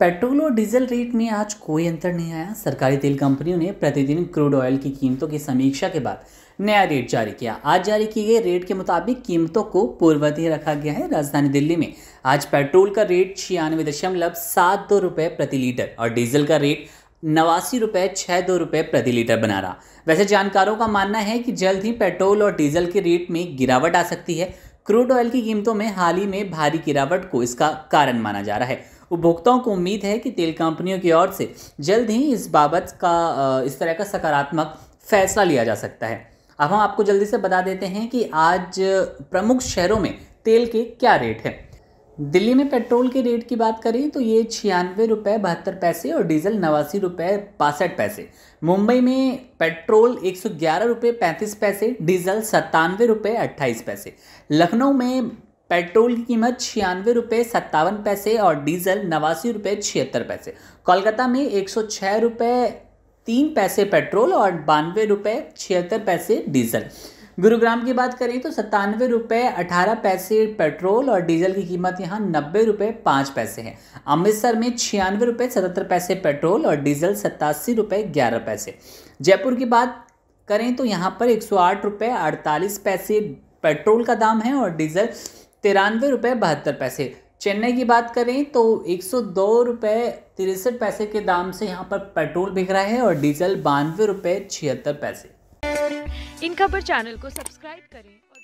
petrol और diesel rate में आज कोई अंतर नहीं आया सरकारी तेल कंपनियों ने प्रतिदिन क्रूड ऑयल की कीमतों की समीक्षा के बाद नया रेट जारी किया आज जारी किए गए रेट के मुताबिक कीमतों को पूर्ववत रखा गया है राजधानी दिल्ली में आज पेट्रोल का रेट छियानवे दशमलव सात दो रुपये प्रति लीटर और डीजल का रेट नवासी रुपये छः दो रुपये प्रति लीटर बना रहा वैसे जानकारों का मानना है कि जल्द ही पेट्रोल और डीजल के रेट में गिरावट आ सकती है क्रूड ऑयल की कीमतों में हाल ही में भारी गिरावट को इसका कारण माना जा रहा है उपभोक्ताओं को उम्मीद है कि तेल कंपनियों की ओर से जल्द ही इस बाबत का इस तरह का सकारात्मक फैसला लिया जा सकता है अब हम आपको जल्दी से बता देते हैं कि आज प्रमुख शहरों में तेल के क्या रेट हैं दिल्ली में पेट्रोल के रेट की बात करें तो ये छियानवे रुपये बहत्तर पैसे और डीजल नवासी रुपये बासठ पैसे मुंबई में पेट्रोल एक सौ ग्यारह रुपये पैंतीस पैसे डीजल सत्तानवे रुपये अट्ठाईस पैसे लखनऊ में पेट्रोल की कीमत छियानवे रुपये सत्तावन पैसे और डीजल नवासी रुपये छिहत्तर पैसे कोलकाता में एक सौ छः रुपये तीन पैसे पेट्रोल और बानवे रुपये छिहत्तर पैसे डीजल गुरुग्राम की बात करें तो सत्तानवे रुपये अठारह पैसे पेट्रोल और डीजल की कीमत यहाँ नब्बे रुपये पाँच पैसे है अमृतसर में छियानवे रुपये सतहत्तर पैसे पेट्रोल और डीजल सत्तासी रुपये ग्यारह पैसे जयपुर की बात करें तो यहाँ पर एक सौ आठ रुपये अड़तालीस पैसे पेट्रोल का दाम है और डीजल तिरानवे रुपये बहत्तर पैसे चेन्नई की बात करें तो एक सौ दो रुपये तिरसठ पैसे के दाम से यहाँ पर पेट्रोल बिक रहा है और डीजल बानवे रुपये छिहत्तर पैसे इन खबर चैनल को सब्सक्राइब करें